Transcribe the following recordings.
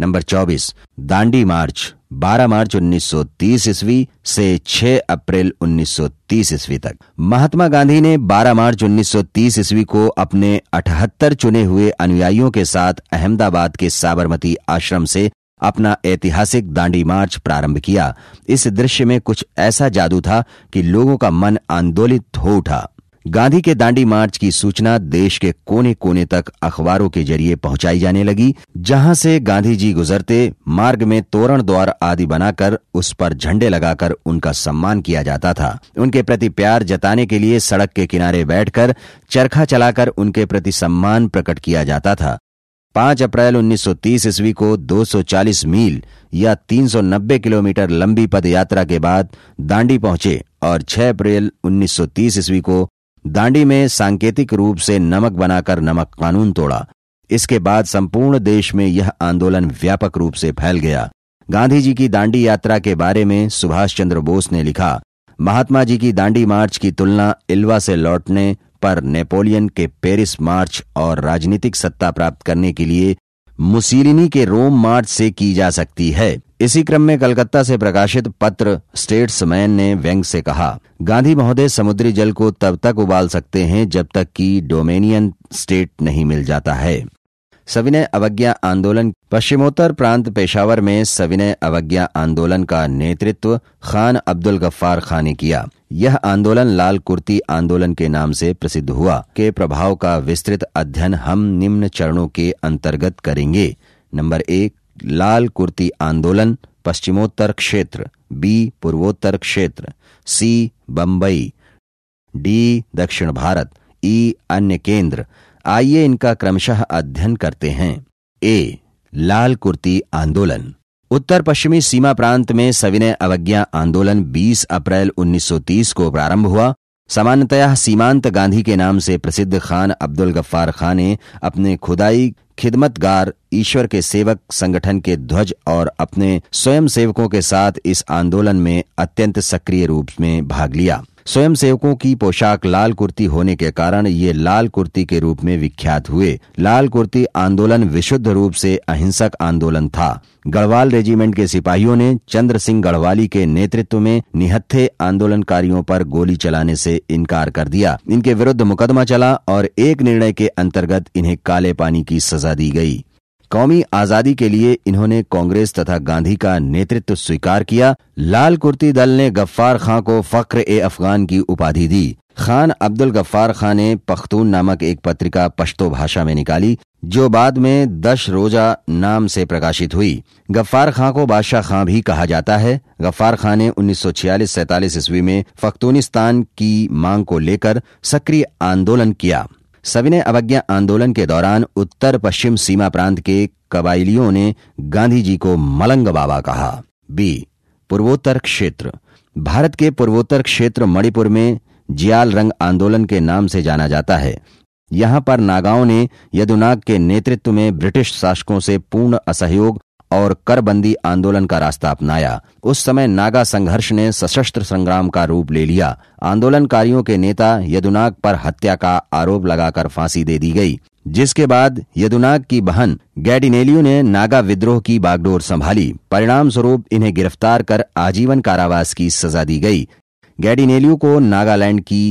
number 24 Dandi मार्च 12 मार्च 1930 ईस्वी से 6 अप्रैल 1930 ईस्वी तक महात्मा गांधी ने 12 मार्च 1930 ईस्वी को अपने 78 चुने हुए अनुयायियों के साथ अहमदाबाद के साबरमती आश्रम से अपना ऐतिहासिक दांडी मार्च प्रारंभ किया इस दृश्य में कुछ ऐसा जादू था कि लोगों का मन आंदोलित हो उठा गांधी के दांडी मार्च की सूचना देश के कोने कोने तक अखबारों के जरिए पहुंचाई जाने लगी जहां से गांधी जी गुजरते मार्ग में तोरण द्वार आदि बनाकर उस पर झंडे लगाकर उनका सम्मान किया जाता था उनके प्रति प्यार जताने के लिए सड़क के किनारे बैठकर चरखा चलाकर उनके प्रति सम्मान प्रकट किया जाता था 5 अप्रैल 1930 ईस्वी को 240 मील या 390 किलोमीटर लंबी पदयात्रा के बाद दांडी पहुंचे और 6 अप्रैल 1930 ईस्वी को दांडी में सांकेतिक रूप से नमक बनाकर नमक कानून तोड़ा इसके बाद संपूर्ण देश में यह आंदोलन व्यापक रूप से फैल गया गांधी जी की दांडी यात्रा के बारे में सुभाष चंद्र बोस ने लिखा महात्मा जी की दांडी मार्च की तुलना इल्वा से लौटने पर नेपोलियन के पेरिस मार्च और राजनीतिक सत्ता प्राप्त करने के लिए मुसीलिनी के रोम मार्च से की जा सकती है इसी क्रम में कलकत्ता से प्रकाशित पत्र स्टेट्समैन ने व्यंग से कहा गांधी महोदय समुद्री जल को तब तक उबाल सकते हैं जब तक कि डोमेनियन स्टेट नहीं मिल जाता है सविनय अवज्ञा आंदोलन पश्चिमोत्तर प्रांत पेशावर में सविनय अवज्ञा आंदोलन का नेतृत्व खान अब्दुल गफ्फार खान ने किया यह आंदोलन लाल कुर्ती आंदोलन के नाम से प्रसिद्ध हुआ के प्रभाव का विस्तृत अध्ययन हम निम्न चरणों के अंतर्गत करेंगे नंबर एक लाल कुर्ती आंदोलन पश्चिमोत्तर क्षेत्र बी पूर्वोत्तर क्षेत्र सी बंबई डी दक्षिण भारत ई e अन्य केंद्र आइए इनका क्रमशः अध्ययन करते हैं ए लाल कुर्ती आंदोलन उत्तर पश्चिमी सीमा प्रांत में सविनय अवज्ञा आंदोलन 20 अप्रैल 1930 को प्रारंभ हुआ सामान्यतया सीमांत गांधी के नाम से प्रसिद्ध खान अब्दुल गफ्फार खां ने अपने खुदाई खिदमतगार ईश्वर के सेवक संगठन के ध्वज और अपने स्वयं सेवकों के साथ इस आंदोलन में अत्यंत सक्रिय रूप में भाग लिया स्वयं सेवकों की पोशाक लाल कुर्ती होने के कारण ये लाल कुर्ती के रूप में विख्यात हुए लाल कुर्ती आंदोलन विशुद्ध रूप से अहिंसक आंदोलन था गढ़वाल रेजिमेंट के सिपाहियों ने चंद्र सिंह गढ़वाली के नेतृत्व में निहत्थे आंदोलनकारियों पर गोली चलाने से इनकार कर दिया इनके विरुद्ध मुकदमा चला और एक निर्णय के अंतर्गत इन्हें काले पानी की सजा दी गई कौमी आजादी के लिए इन्होंने कांग्रेस तथा गांधी का नेतृत्व स्वीकार किया लाल कुर्ती दल ने गफ्फार खां को फक्र ए अफगान की उपाधि दी खान अब्दुल गफ्फार खान ने पख्तून नामक एक पत्रिका पश्तो भाषा में निकाली जो बाद में दश रोजा नाम से प्रकाशित हुई गफ्फार खां को बादशाह खां भी कहा जाता है गफ्फार खां ने उन्नीस सौ छियालीस सैतालीस ईस्वी में फख्तूनिस्तान की मांग को लेकर सक्रिय आंदोलन किया सविनय अवज्ञा आंदोलन के दौरान उत्तर पश्चिम सीमा प्रांत के कबाइलियों ने गांधी जी को मलंग बाबा कहा बी पूर्वोत्तर क्षेत्र भारत के पूर्वोत्तर क्षेत्र मणिपुर में जियाल रंग आंदोलन के नाम से जाना जाता है यहां पर नागाओं ने यदुनाग के नेतृत्व में ब्रिटिश शासकों से पूर्ण असहयोग और करबंदी आंदोलन का रास्ता अपनाया उस समय नागा संघर्ष ने सशस्त्र संग्राम का रूप ले लिया आंदोलनकारियों के नेता यदुनाग पर हत्या का आरोप लगाकर फांसी दे दी गई जिसके बाद यदुनाग की बहन गैडिनेलियो ने नागा विद्रोह की बागडोर संभाली परिणाम स्वरूप इन्हें गिरफ्तार कर आजीवन कारावास की सजा दी गई गैडिनेलियो को नागालैंड की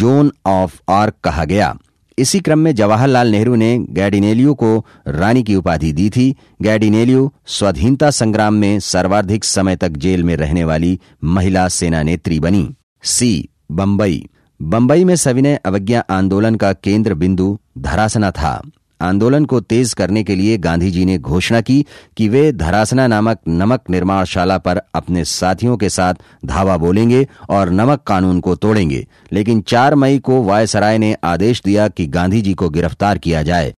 जोन ऑफ आर्क कहा गया इसी क्रम में जवाहरलाल नेहरू ने गैडिनेलियो को रानी की उपाधि दी थी गैडिनेलियो स्वाधीनता संग्राम में सर्वाधिक समय तक जेल में रहने वाली महिला सेना नेत्री बनी सी बम्बई बम्बई में सविनय अवज्ञा आंदोलन का केंद्र बिंदु धरासना था आंदोलन को तेज करने के लिए गांधी जी ने घोषणा की कि वे धरासना नामक नमक निर्माणशाला पर अपने साथियों के साथ धावा बोलेंगे और नमक कानून को तोड़ेंगे लेकिन 4 मई को वायसराय ने आदेश दिया कि गांधी जी को गिरफ्तार किया जाए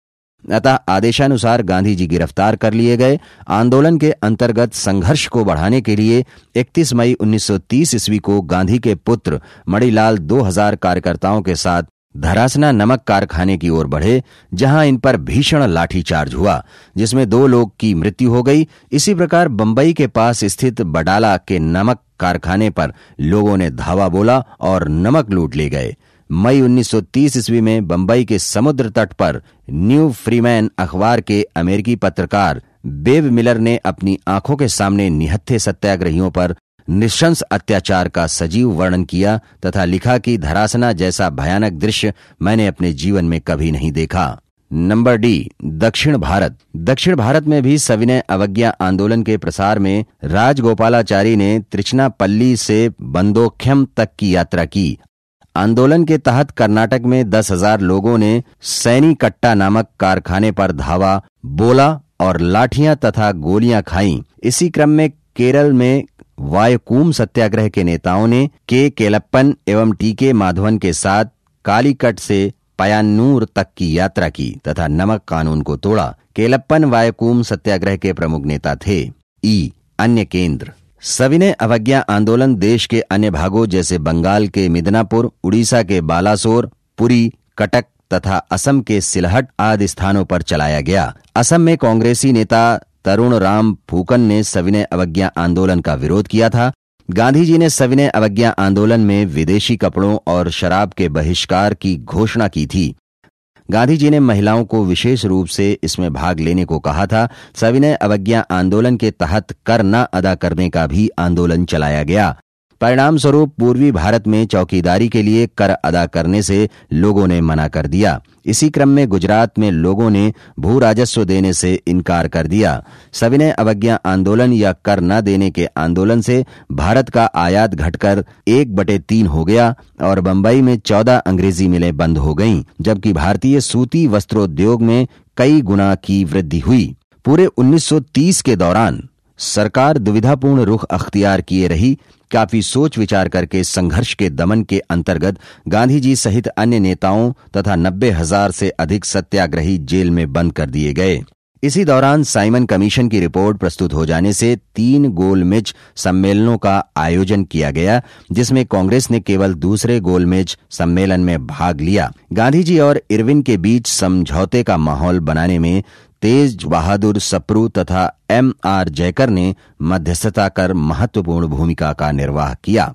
अतः आदेशानुसार गांधी जी गिरफ्तार कर लिए गए आंदोलन के अंतर्गत संघर्ष को बढ़ाने के लिए 31 मई 1930 ईस्वी को गांधी के पुत्र मणिलाल 2000 कार्यकर्ताओं के साथ धरासना नमक कारखाने की ओर बढ़े जहां इन पर भीषण लाठीचार्ज हुआ जिसमें दो लोग की मृत्यु हो गई इसी प्रकार बंबई के पास स्थित बडाला के नमक कारखाने पर लोगों ने धावा बोला और नमक लूट ले गए मई 1930 ईस्वी में बंबई के समुद्र तट पर न्यू फ्रीमैन अखबार के अमेरिकी पत्रकार बेब मिलर ने अपनी आंखों के सामने निहत्थे सत्याग्रहियों पर निशंस अत्याचार का सजीव वर्णन किया तथा लिखा कि धरासना जैसा भयानक दृश्य मैंने अपने जीवन में कभी नहीं देखा नंबर डी दक्षिण भारत दक्षिण भारत में भी सविनय अवज्ञा आंदोलन के प्रसार में राजगोपालाचारी ने त्रिचनापल्ली से बंदोख्यम तक की यात्रा की आंदोलन के तहत कर्नाटक में दस हजार लोगों ने सैनी कट्टा नामक कारखाने पर धावा बोला और लाठियां तथा गोलियां खाई इसी क्रम में केरल में वायकूम सत्याग्रह के नेताओं ने के केलप्पन एवं टी के माधवन के साथ कालीकट से पयानूर तक की यात्रा की तथा नमक कानून को तोड़ा केलप्पन वायकूम सत्याग्रह के प्रमुख नेता थे ई अन्य केंद्र सविनय अवज्ञा आंदोलन देश के अन्य भागों जैसे बंगाल के मिदनापुर उड़ीसा के बालासोर पुरी कटक तथा असम के सिलहट आदि स्थानों पर चलाया गया असम में कांग्रेसी नेता तरुण राम फूकन ने सविनय अवज्ञा आंदोलन का विरोध किया था गांधी जी ने सविनय अवज्ञा आंदोलन में विदेशी कपड़ों और शराब के बहिष्कार की घोषणा की थी गांधी जी ने महिलाओं को विशेष रूप से इसमें भाग लेने को कहा था सविनय अवज्ञा आंदोलन के तहत कर न अदा करने का भी आंदोलन चलाया गया परिणाम स्वरूप पूर्वी भारत में चौकीदारी के लिए कर अदा करने से लोगों ने मना कर दिया इसी क्रम में गुजरात में लोगों ने भू राजस्व देने से इनकार कर दिया सविनय अवज्ञा आंदोलन या कर न देने के आंदोलन से भारत का आयात घटकर एक बटे तीन हो गया और बंबई में चौदह अंग्रेजी मिलें बंद हो गईं, जबकि भारतीय सूती वस्त्रोद्योग में कई गुना की वृद्धि हुई पूरे 1930 के दौरान सरकार दुविधापूर्ण रुख अख्तियार किए रही काफी सोच विचार करके संघर्ष के दमन के अंतर्गत गांधी जी सहित अन्य नेताओं तथा नब्बे हजार से अधिक सत्याग्रही जेल में बंद कर दिए गए इसी दौरान साइमन कमीशन की रिपोर्ट प्रस्तुत हो जाने से तीन गोलमेज सम्मेलनों का आयोजन किया गया जिसमें कांग्रेस ने केवल दूसरे गोलमेज सम्मेलन में भाग लिया गांधी जी और इरविन के बीच समझौते का माहौल बनाने में तेज बहादुर सप्रू तथा एम आर जयकर ने मध्यस्थता कर महत्वपूर्ण भूमिका का निर्वाह किया